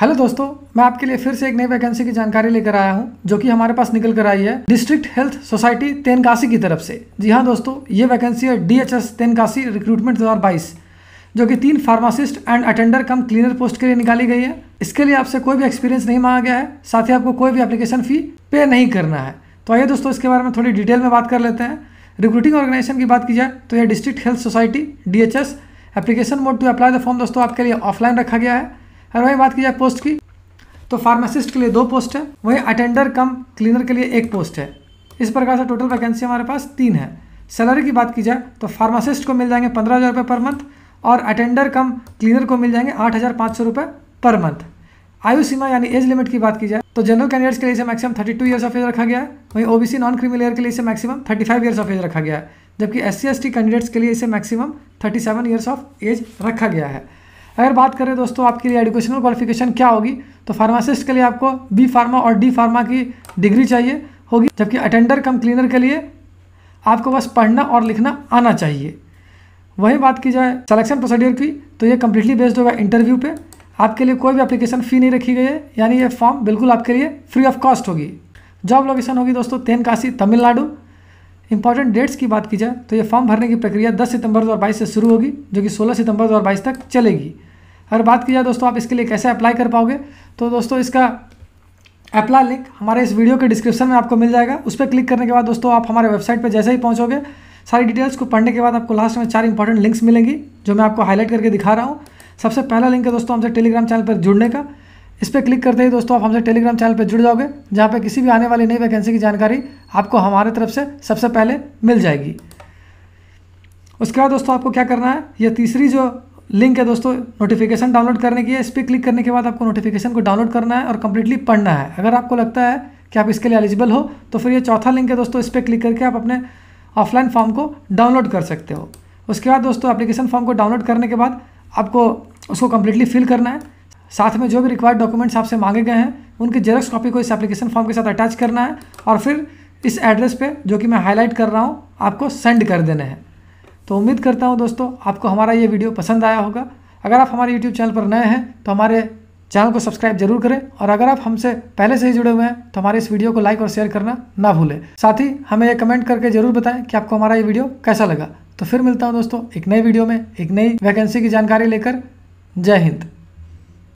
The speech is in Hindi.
हेलो दोस्तों मैं आपके लिए फिर से एक नई वैकेंसी की जानकारी लेकर आया हूं जो कि हमारे पास निकल कर आई है डिस्ट्रिक्ट हेल्थ सोसाइटी तेनकासी की तरफ से जी हां दोस्तों ये वैकेंसी है डीएचएस तेनकासी रिक्रूटमेंट 2022 जो कि तीन pharmacist and attender cum cleaner post के लिए निकाली गई है इसके लिए आपसे कोई भी एक्सपीरियंस नहीं मांगा गया है साथ ही आपको कोई भी एप्लीकेशन फ़ी पे नहीं करना है तो आइए दोस्तों इसके बारे में थोड़ी डिटेल में बात कर लेते हैं रिक्रूटिंग ऑर्गेनाइजेशन की बात की जाए तो यह district health society the application mode to apply the form दोस्तों आपके लिए ऑफलाइन रखा गया है और वहीं बात की जाए पोस्ट की तो फार्मासिस्ट के लिए दो पोस्ट है वहीं अटेंडर कम क्लीनर के लिए एक पोस्ट है इस प्रकार से टोटल वैकेंसी हमारे पास तीन है सैलरी की बात की जाए तो फार्मासिस्ट को मिल जाएंगे पंद्रह हज़ार रुपये पर मंथ और अटेंडर कम क्लीनर को मिल जाएंगे आठ हज़ार पाँच सौ रुपये पर मंथ आयु सीमा यानी एज लिमिट की बात की जाए तो जनरल कैंडिडेट्स के लिए इसे मैक्सिमम 32 ईयर्स ऑफ एज रखा गया है वहीं ओबीसी नॉन क्रीमी ईयर के लिए इसे मैक्सिमम 35 ईयर्स ऑफ एज रखा गया है जबकि एस सी कैंडिडेट्स के लिए इसे मैक्सिमम 37 ईयर्स ऑफ एज रखा गया है अगर बात करें दोस्तों आपके लिए एडुकेशनल क्वालिफिकेशन क्या होगी तो फार्मासिस्ट के लिए आपको बी फार्मा और डी फार्मा की डिग्री चाहिए होगी जबकि अटेंडर कम क्लीनर के लिए आपको बस पढ़ना और लिखना आना चाहिए वही बात की जाए सलेक्शन प्रोसीडियर की तो ये कम्प्लीटली बेस्ड होगा इंटरव्यू पर आपके लिए कोई भी अप्लीकेशन फ़ी नहीं रखी गई है यानी ये फॉर्म बिल्कुल आपके लिए फ्री ऑफ कॉस्ट होगी जॉब लोकेशन होगी दोस्तों तेनकाशी तमिलनाडु इंपॉर्टेंट डेट्स की बात की जाए तो ये फॉर्म भरने की प्रक्रिया 10 सितंबर 2022 से शुरू होगी जो कि 16 सितंबर 2022 तक चलेगी अगर बात की जाए दोस्तों आप इसके लिए कैसे अप्लाई कर पाओगे तो दोस्तों इसका अप्लाई लिंक हमारे इस वीडियो के डिस्क्रिप्शन में आपको मिल जाएगा उस पर क्लिक करने के बाद दोस्तों आप हमारे वेबसाइट पर जैसे ही पहुँचोगे सारी डिटेल्स को पढ़ने के बाद आपको लास्ट में चार इंपॉर्टेंट लिंक्स मिलेंगी जो मैं आपको हाईलाइट करके दिखा रहा हूँ सबसे पहला लिंक है दोस्तों हमसे टेलीग्राम चैनल पर जुड़ने का इस पर क्लिक करते ही दोस्तों आप हमसे टेलीग्राम चैनल पर जुड़ जाओगे जहाँ पर किसी भी आने वाली नई वैकेंसी की जानकारी आपको हमारे तरफ से सबसे पहले मिल जाएगी उसके बाद दोस्तों आपको क्या करना है यह तीसरी जो लिंक है दोस्तों नोटिफिकेशन डाउनलोड करने की है इस पर क्लिक करने के बाद आपको नोटिफिकेशन को डाउनलोड करना है और कम्प्लीटली पढ़ना है अगर आपको लगता है कि आप इसके लिए एलिजिबल हो तो फिर ये चौथा लिंक है दोस्तों इस पर क्लिक करके आप अपने ऑफलाइन फॉर्म को डाउनलोड कर सकते हो उसके बाद दोस्तों एप्लीकेशन फॉर्म को डाउनलोड करने के बाद आपको उसको कम्प्लीटली फिल करना है साथ में जो भी रिक्वायर्ड डॉक्यूमेंट्स आपसे मांगे गए हैं उनकी जेरॉक्स कॉपी को इस एप्लीकेशन फॉर्म के साथ अटैच करना है और फिर इस एड्रेस पे जो कि मैं हाईलाइट कर रहा हूँ आपको सेंड कर देने हैं तो उम्मीद करता हूँ दोस्तों आपको हमारा ये वीडियो पसंद आया होगा अगर आप हमारे यूट्यूब चैनल पर नए हैं तो हमारे चैनल को सब्सक्राइब जरूर करें और अगर आप हमसे पहले से ही जुड़े हुए हैं तो हमारे इस वीडियो को लाइक और शेयर करना ना भूलें साथ ही हमें ये कमेंट करके जरूर बताएं कि आपको हमारा ये वीडियो कैसा लगा तो फिर मिलता हूँ दोस्तों एक नई वीडियो में एक नई वैकेंसी की जानकारी लेकर जय हिंद